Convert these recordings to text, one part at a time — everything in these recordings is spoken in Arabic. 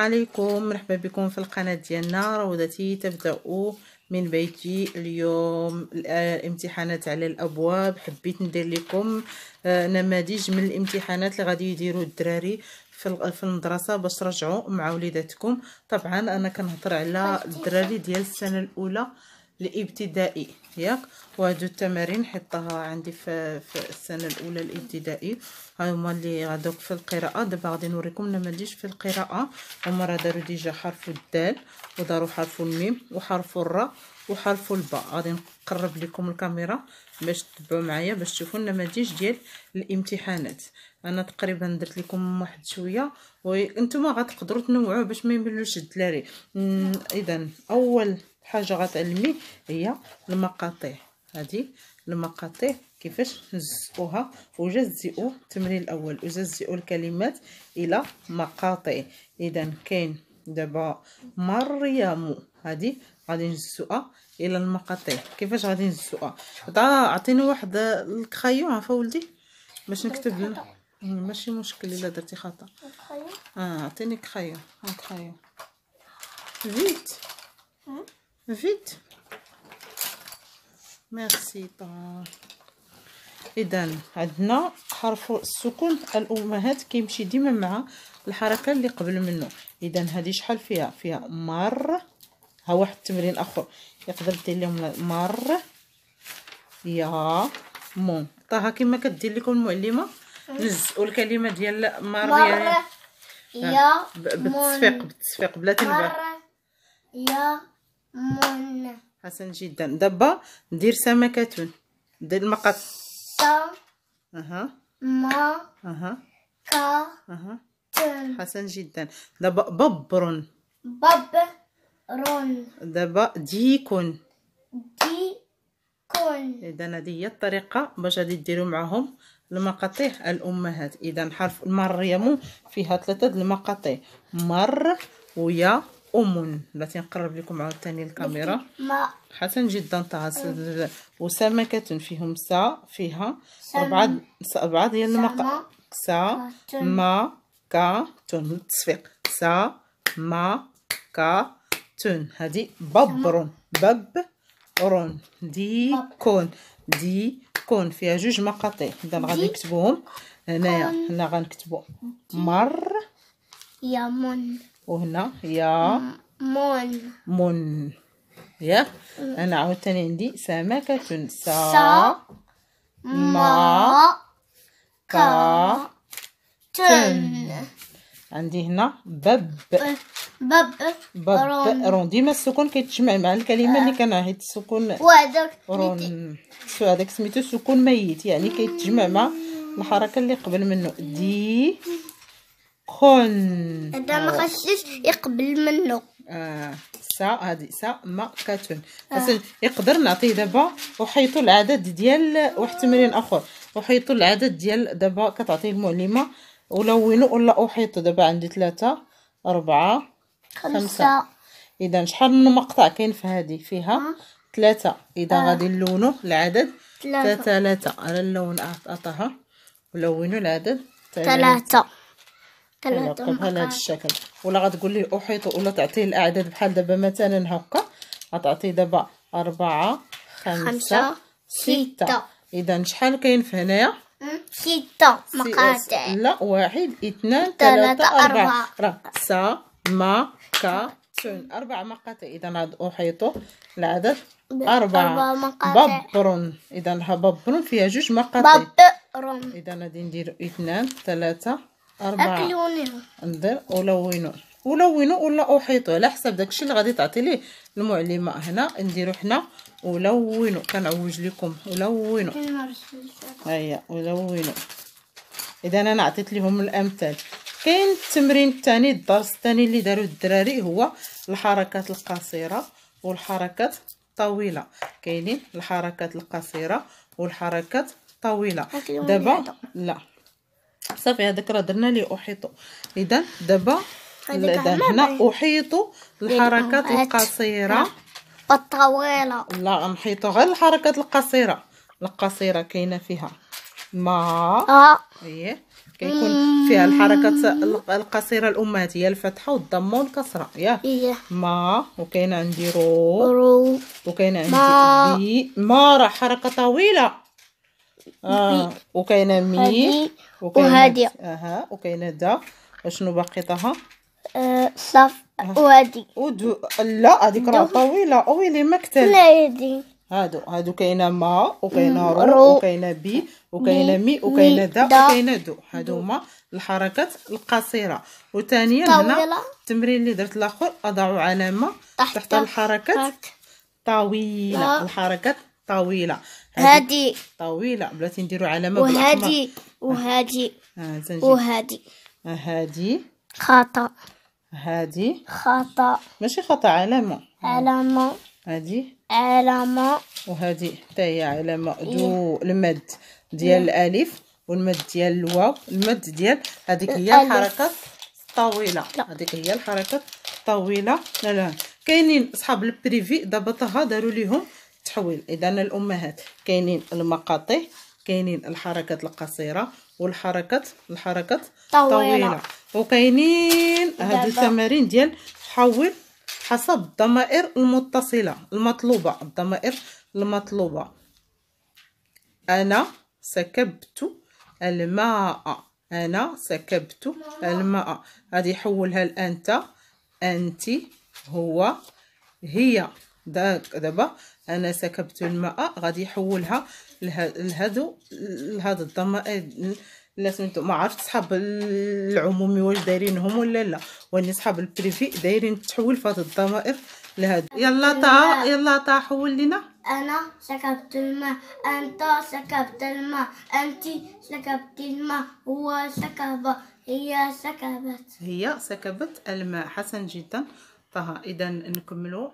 السلام عليكم مرحبا بكم في القناة ديالنا روضتي تبداو من بيتي اليوم الامتحانات على الأبواب حبيت ندير لكم آه، نماذج من الامتحانات اللي غادي يديروا الدراري في المدرسة باش ترجعوا مع وليداتكم طبعا أنا كنهضر على طيب، الدراري ديال السنة الأولى الابتدائي ياك وهادو التمارين حطها عندي في, في السنه الاولى الابتدائي ها هما اللي هادوك في القراءه دابا غادي نوريكم انا في القراءه هما راه داروا ديجا حرف الدال وداروا حرف الميم وحرف الراء وحرف الباء غادي نقرب لكم الكاميرا باش تتبعوا معايا باش تشوفوا النماذج ديال الامتحانات انا تقريبا درت لكم واحد شويه وانتم غتقدروا تنوعوا باش ما يملوش الدلاري اذا اول حاجه غتعلمي هي المقاطيع هذه المقاطيع كيفاش نزقوها وجزئوا التمرين الاول وجزئوا الكلمات الى مقاطع اذا كاين دابا مريم هذه غادي نزقها الى المقاطع كيفاش غادي نزقها عطيني واحد الكرايون عفا ولدي باش نكتب لنا إيه، ماشي مشكل الا درتي خطا اه عطيني كرايون ها كرايون زيت vite. ميرسي طون اذا عندنا حرف السكون الامهات كيمشي ديما مع الحركه اللي قبل منه اذا هذه شحال فيها فيها مر ها واحد التمرين اخر يقدر دير لهم مر يا مون طه كما كدير لكم المعلمه نزقوا الكلمه ديال مر يا يا بالتصفيق بالتصفيق بلا تنبه يا مون حسن جدا دابا ندير سمكة دير المقط س اها ما اها ك اها حسن جدا دابا ببر ببر دابا ديكون ديكون اذا هذه هي الطريقه باش غادي ديروا معاهم المقاطيع الامهات اذا حرف مريم فيها ثلاثه د المقاطيع مر ويا ام بغيت نقرب لكم عاوتاني الكاميرا حسن جدا تاع وسمكه فيهم سا فيها اربعه اربعه ديال المق سا ما كا تون التصفيق سا ما كا تون هادي ببرون بب رون دي كون دي كون فيها جوج مقاطع اذا غادي نكتبوهم هنايا هنا غنكتبو مر يمن وهنا يا من مون يا انا عاوتاني عندي سمكة سا ما كا تن عندي هنا بب بب باب رون ديما السكون كيتجمع مع الكلمه اللي آه. كان حيت السكون وهذاك رون سو هذاك سميتو سكون ميت يعني كيتجمع مع الحركه اللي قبل منه دي قن هذا ما آه. خصش يقبل منه آه سا هذه سا كاتون آه. يقدر نعطيه دابا وحيطوا العدد ديال واحد التمرين اخر وحيطوا العدد ديال دابا كتعطيه المعلمه ولونوا ولا احيطوا دابا عندي ثلاثة أربعة خمسة, خمسة. اذا شحال من مقطع كاين في هذه فيها آه. ثلاثة اذا آه. غادي نلونوا العدد ثلاثة ثلاثة انا اللون عطاها ولونوا العدد ثلاثة كنلقطو بحال هذا الشكل ولا غتقول غتقولي احيط ولا تعطيه الاعداد بحال دابا مثلا هكا غتعطيه دابا أربعة خمسة, خمسة ستة, ستة. اذا شحال كاين في هنايا ستة مقاطع لا واحد اثنان ثلاثة أربعة راه سا ما كا تون أربع مقاطع إذا هاد أحيطو العدد أربعة ببر إذا ببر فيها جوج مقاطع ببر إذا غادي نديرو اثنان ثلاثة أربعة ندير ولونو ولونو ولا أحيطو على حسب داكشي اللي غادي تعطي ليه المعلمة هنا نديرو حنا ولونو كنعوج لكم ولونو هيا ولونو إذا أنا عطيت ليهم الأمثال كاين التمرين الثاني الدرس الثاني اللي داروا الدراري هو الحركات القصيرة والحركات الطويلة كاينين الحركات القصيرة والحركات الطويلة دابا لا صافي هذاك راه درنا ليه احيطو اذا دابا هنا احيطو الحركات القصيره والطويله لا غنحيطو غير الحركات القصيره القصيره كاينه فيها ما اه ايه كيكون فيها الحركات القصيره الامهات هي الفتحه والضمه والكسره ياك إيه. ما وكاين عندي رو, رو. وكاين عندي ما, ما راه حركه طويله اه وكاينه مي وهادي اها وكاينه دا وشنو باقيتها أه صف وهادي ودو لا هذيك راه طويله ويلي مكتب لا هادي هادو هادو كاينه ما وكاينه رو, وكاينه بي وكاينه مي وكاينه دا, وكاينه دو هادو هما الحركات القصيره وثانيا هنا التمرين اللي درت الاخر اضع علامه تحت الحركات طويله الحركات طويله هادي طويله بلاتي نديرو علامه وهادي وهادي وهادي هادي خطا هادي خطا ماشي خطا علامه علامه هادي علامه وهادي حتى هي علامه إيه. دو المد ديال الالف إيه. والمد ديال الواو المد ديال هذيك هي الحركه الطويله هذيك هي الحركه الطويله لا لا كاينين صحاب البريفي ضبطها داروا ليهم تحول اذا الامهات كاينين المقاطع كاينين الحركات القصيره والحركات الحركات الطويله وكاينين هاد التمارين ديال حول حسب الضمائر المتصله المطلوبه الضمائر المطلوبه انا سكبت الماء انا سكبت الماء غادي يحولها لانت انت هو هي دابا انا سكبت الماء غادي يحولها لهادو لهاد الضمائر إيه، لا سميتو ما عرفت صحاب العمومي واش دايرينهم ولا لا واني صحاب البريفي دايرين تحول فهاد الضمائر إيه، لهاد يلا طا يلا طا حول لينا انا سكبت الماء انت سكبت الماء انت سكبت الماء هو سكب هي سكبت هي سكبت الماء حسن جدا طه اذا نكملوا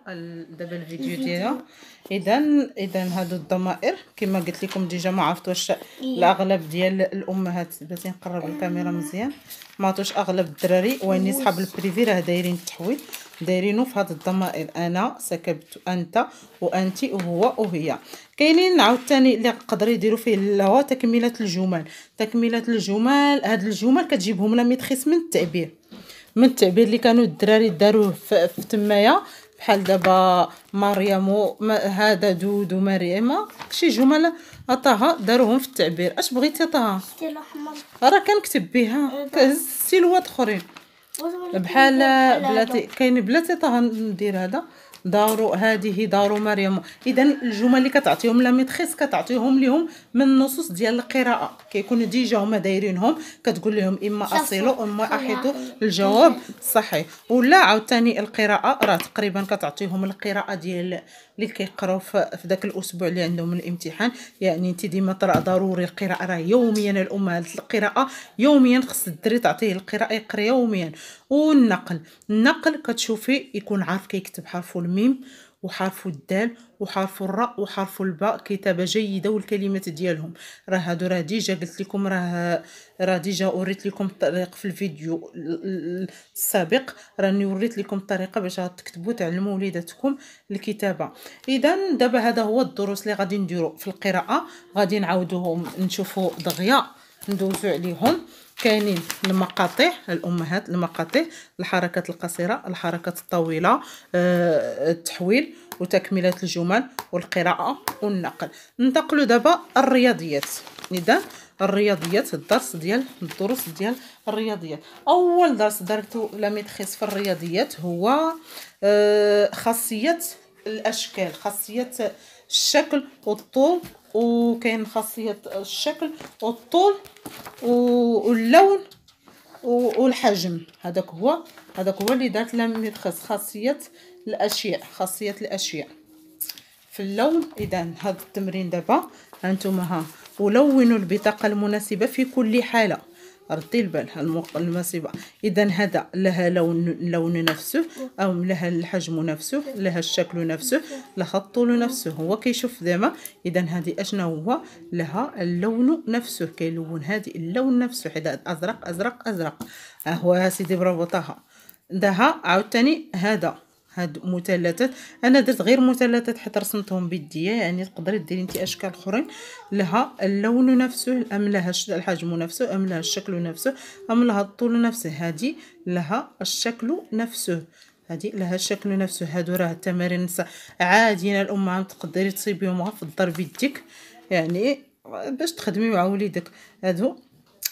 دابا الفيديو ديالنا اذا اذا هادو الضمائر كما قلت لكم ديجا ما عرفت واش إيه. الاغلب ديال الامهات بغيت نقرب الكاميرا مزيان ما عطوش اغلب الدراري واني صحاب البريفي راه دايرين التحويل دايرينو في هاد الضمائر انا سكبت انت وانت وهو وهي كاينين عاوتاني اللي قدروا يديروا فيه الهوا تكمله الجمل تكمله الجمل هاد الجمل كتجيبهم لا ميتريس من التعبير من التعبير اللي كانوا الدراري داروه في تمايا بحال دابا مريم هذا دود ومريم شي جمل طه داروهم في التعبير اش بغيتي طه ستيلو راه كنكتب بها إيه، ستيلوات اخرين بحال بلاتي كاين بلاتي طه ندير هذا دار هذه دار مريم اذا الجمل اللي كتعطيهم لا ميتريس كتعطيهم لهم من النصوص ديال القراءه كيكون ديجا هما دايرينهم كتقول لهم اما اصلوا اما احيطوا الجواب صحيح ولا عاوتاني القراءه راه تقريبا كتعطيهم القراءه ديال اللي كيقراو في داك الاسبوع اللي عندهم الامتحان يعني انت ديما طرا ضروري القراءه راه يوميا الامهات القراءه يوميا خص الدري تعطيه القراءه يقرا يوميا والنقل النقل كتشوفي يكون عارف كيكتب حرف الميم وحرف الدال وحرف الراء وحرف الباء كتابه جيده والكلمات ديالهم راه هادو راه ديجا قلت لكم راه راه ديجا وريت لكم الطريق في الفيديو السابق راني وريت لكم الطريقه باش تكتبوا تعلموا وليداتكم الكتابه اذا دابا هذا هو الدروس اللي غادي نديرو في القراءه غادي نعاودوهم نشوفوا دغيا ندوزو عليهم كاينين المقاطع الامهات المقاطع الحركات القصيره الحركات الطويله آه، التحويل وتكمله الجمل والقراءه والنقل ننتقلوا دابا الرياضيات اذا الرياضيات الدرس ديال الدروس ديال الرياضيات اول درس درتو لا في الرياضيات هو آه، خاصيه الاشكال خاصيه الشكل والطول وكان خاصيه الشكل والطول واللون والحجم هذاك هو هذاك هو اللي دارت لاميتريس خاصيه الاشياء خاصيه الاشياء في اللون اذا هذا التمرين دابا هانتوما ها ولونوا البطاقه المناسبه في كل حاله ردي البال الموق المصيبه إذا هذا لها لون لون نفسه أو لها الحجم نفسه لها الشكل نفسه لها الطول نفسه هو كيشوف ديما إذا هذه أشنا هو لها اللون نفسه كيلون هذه اللون نفسه حدا أزرق أزرق أزرق هو سيدي بربطها دها عاوتاني هذا هاد مثلثات انا درت غير مثلثات حيت رسمتهم بيديا يعني تقدري ديري انت اشكال اخرين لها اللون نفسه ام لها الحجم نفسه ام لها الشكل نفسه ام لها الطول نفسه هادي لها الشكل نفسه هادي لها الشكل نفسه هادو راه التمارين عاديين الامهات تقدري تصيبيهم في الدار بيديك يعني باش تخدمي مع وليدك هادو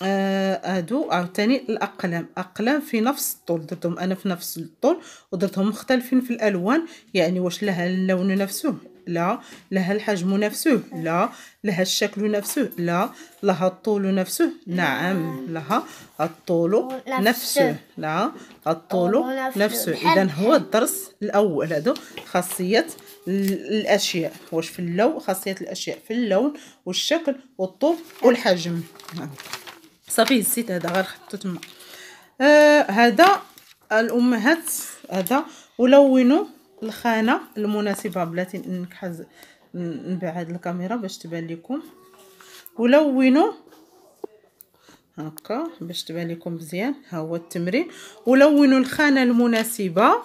آه، هادو آه عاوتاني الاقلام اقلام في نفس الطول درتهم انا في نفس الطول ودرتهم مختلفين في الالوان يعني واش لها اللون نفسه لا لها الحجم نفسه لا لها الشكل نفسه لا لها الطول نفسه نعم لها الطول نفسه لا الطول نفسه اذا هو الدرس الاول هذا خاصيه الاشياء واش في اللون خاصيه الاشياء في اللون والشكل والطول والحجم صافي الزيت هذا غير حطو تما آه الامهات هذا ولونوا الخانه المناسبه بلاتي نكحز نبعد الكاميرا باش تبان لكم ولونوا هكا باش تبان لكم مزيان ها هو التمرين ولونوا الخانه المناسبه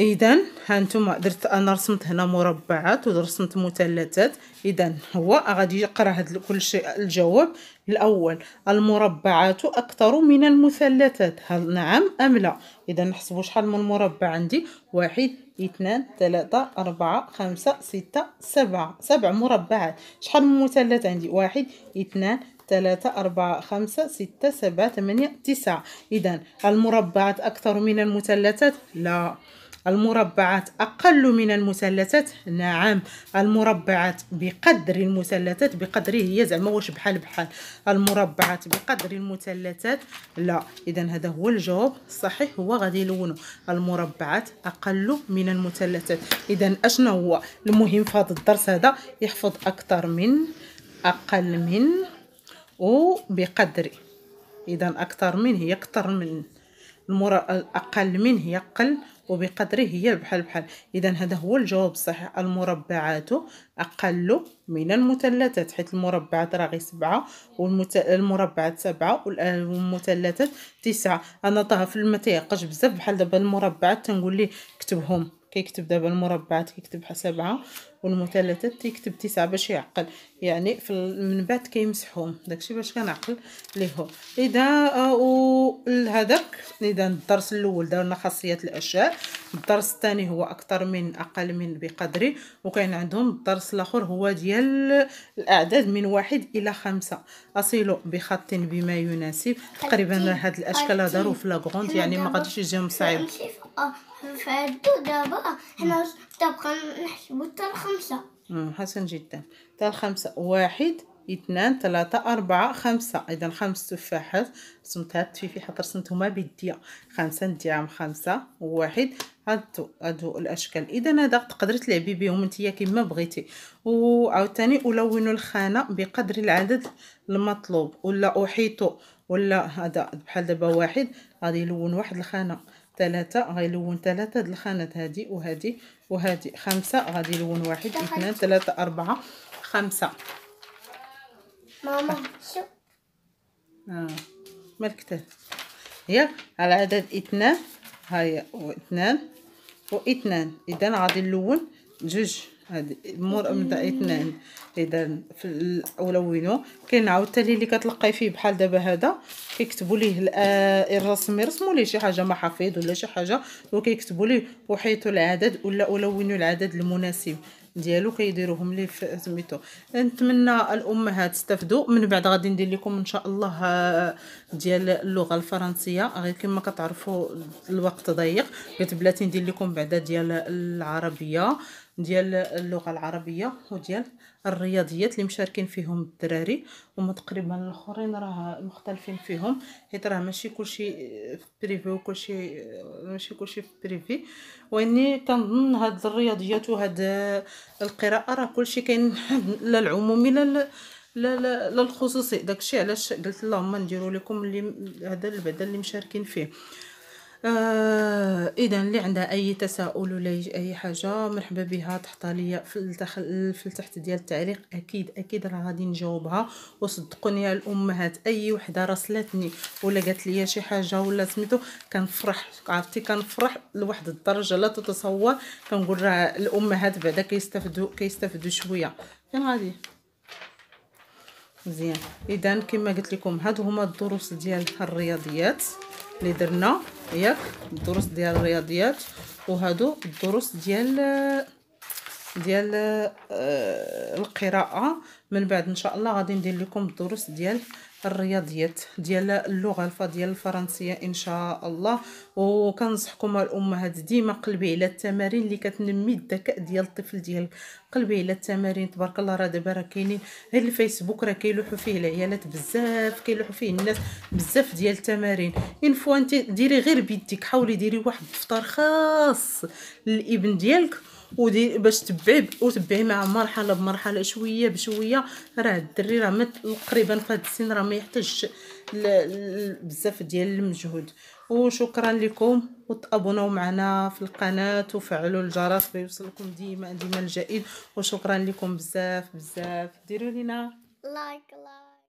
اذا هانتوما درت انا رسمت هنا مربعات ورسمت مثلثات اذا هو غادي يقرا هاد كل شيء الجواب الاول المربعات اكثر من المثلثات هل نعم ام لا اذا نحسبوا شحال من مربع عندي واحد اثنان ثلاثة أربعة خمسة ستة سبعة سبع مربعات شحال من مثلث عندي واحد اثنان ثلاثة أربعة خمسة ستة سبعة ثمانية تسعة إذا المربعات أكثر من المثلثات لا المربعات أقل من المثلثات نعم المربعات بقدر المثلثات بقدره هي زعما واش بحال بحال المربعات بقدر المثلثات لا إذا هذا هو الجواب الصحيح هو غادي يلونوا المربعات أقل من المثلثات إذا أشنا هو المهم في هذا الدرس هذا يحفظ أكثر من أقل من وبقدر إذا أكثر من هي أكثر من المر... أقل من هي أقل وبقدره هي بحال بحال اذا هذا هو الجواب الصحيح المربعات اقل من المثلثات حيت المربعات راه غير سبعه والمربعات سبعه والمثلثات تسعه انا طه في المتيقش بزاف بحال دابا المربعات تنقول ليه كتبهم كيكتب دابا المربعات كيكتب 7 والمثلثات تيكتب تسعة باش يعقل يعني في من بعد كيمسحهم داكشي باش كنعقل ليهم اذا آه، هذاك اذا الدرس الاول دارنا خاصيات الاشياء الدرس الثاني هو اكثر من اقل من بقدره وكاين عندهم الدرس الاخر هو ديال الاعداد من واحد الى خمسة اصيل بخط بما يناسب تقريبا هاد الاشكال داروا في لاغوند يعني ما غاديش يجيهم صعيب آه، فهادو دابا حنا تبقى نحسبو حتى الخمسة حسن جدا حتى الخمسة واحد اثنان ثلاثة أربعة خمسة إذا خمس تفاحات رسمتها التفيفي حتى رسمتهما بيديا خمسة نديعهم خمسة واحد هادو هادو الاشكال اذا هذا تقدري تلعبي بهم نتيا كما بغيتي وعاوتاني ألونو الخانه بقدر العدد المطلوب ولا أحيطو ولا هذا بحال دابا واحد غادي يلون واحد الخانه ثلاثة غيلون ثلاثة هاد الخانات هادي وهادي وهادي خمسة غادي يلون واحد اثنان ثلاثة أربعة خمسة ماما شو آه. مالكتاب ياك عدد اثنان هيا واثنان واثنان اذا غادي نلون جوج هادي مور اثنان اذا في الاولوينو كاين عاوتاني اللي كتلقاي فيه بحال دابا هذا كيكتبوا ليه الرسم يرسموا ليه شي حاجه محافظ ولا شي حاجه وكيكتبوا ليه وحيثوا العدد ولا اولونوا العدد المناسب ديالو كيديروهم ليه في سميتو نتمنى الامهات تستافدوا من بعد غادي ندير لكم ان شاء الله ديال اللغه الفرنسيه غير كما كتعرفوا الوقت ضيق قلت بلاتي ندير لكم بعدا ديال العربيه ديال اللغه العربيه وديال الرياضيات اللي مشاركين فيهم الدراري هما تقريبا الاخرين راه مختلفين فيهم حيت راه ماشي كلشي في بريفي وكلشي ماشي كلشي في بريفي واني كنظن هاد الرياضيات وهاد القراءه راه كلشي كاين لا العمومي لا لا لا لا الخصوصي داكشي علاش قلت اللهم نديرو لكم اللي هذا البدل اللي مشاركين فيه آه اذا اللي عندها اي تساؤل ولا اي حاجه مرحبا بها تحطها ليا في التخل في التحت ديال التعليق اكيد اكيد راه غادي نجاوبها وصدقوني يا الامهات اي وحده راسلتني ولا قالت لي شي حاجه ولا سميتو كنفرح عرفتي كنفرح لواحد الدرجه لا تتصور كنقول راه الامهات بعدا كيستافدوا كيستافدوا شويه فين غادي مزيان اذا كما قلت لكم هاد هما الدروس ديال الرياضيات اللي درنا ياك الدروس ديال الرياضيات وهادو الدروس ديال ديال آه، القراءه من بعد ان شاء الله غادي ندير لكم الدروس ديال الرياضيات ديال اللغه الفا ديال الفرنسيه ان شاء الله وكنصحكم الامهات ديما قلبي على التمارين اللي كتنمي الذكاء ديال الطفل ديالك قلبي على التمارين تبارك الله راه دابا راه كاينين غير الفيسبوك راه كيلوحوا فيه العيالات بزاف كيلوحوا فيه الناس بزاف ديال التمارين ان فوا انت ديري غير بيديك حاولي ديري واحد الفطار خاص للابن ديالك ودي باش تبعي وتبعي مع مرحله بمرحله شويه بشويه راه الدري راه تقريبا في هذا السن راه ما يحتاجش بزاف ديال المجهود وشكرا لكم وتابوناو معنا في القناه وفعلوا الجرس بيوصلكم ديما ديما الجديد وشكرا لكم بزاف بزاف ديروا لنا لايك لايك